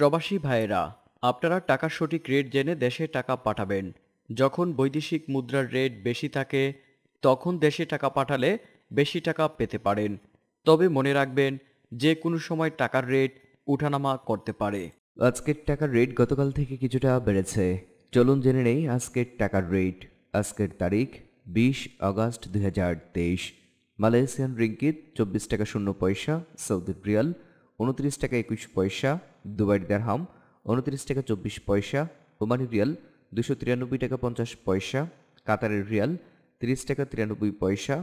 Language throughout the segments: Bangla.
প্রবাসী ভাইয়েরা আপনারা টাকার সঠিক রেট জেনে দেশে টাকা পাঠাবেন যখন বৈদেশিক মুদ্রার রেট বেশি থাকে তখন দেশে টাকা পাঠালে বেশি টাকা পেতে পারেন তবে মনে রাখবেন যে কোনো সময় টাকার রেট উঠানামা করতে পারে আজকের টাকার রেট গতকাল থেকে কিছুটা বেড়েছে চলুন জেনে নেই আজকের টাকার রেট আজকের তারিখ বিশ আগস্ট দুই মালয়েশিয়ান রিঙ্কিত চব্বিশ টাকা শূন্য পয়সা সৌদি রিয়াল উনত্রিশ টাকা একুশ পয়সা দুবাই হাম উনত্রিশ টাকা চব্বিশ পয়সা ওমানি রিয়াল দুশো তিরানব্বই টাকা পঞ্চাশ পয়সা কাতারের রিয়াল তিরিশ টাকা তিরানব্বই পয়সা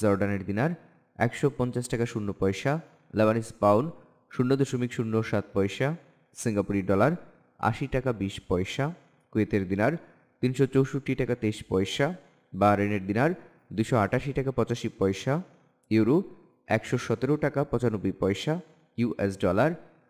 জর্ডানের দিনার একশো পঞ্চাশ টাকা শূন্য পয়সা লেবানিস পাউন শূন্য দশমিক শূন্য সাত পয়সা সিঙ্গাপুরি ডলার আশি টাকা বিশ পয়সা কুয়েতের দিনার তিনশো চৌষট্টি টাকা তেইশ পয়সা বাহরেনের দিনার দুশো আটাশি টাকা পঁচাশি পয়সা ইউরো একশো সতেরো টাকা পঁচানব্বই পয়সা ইউএস ডলার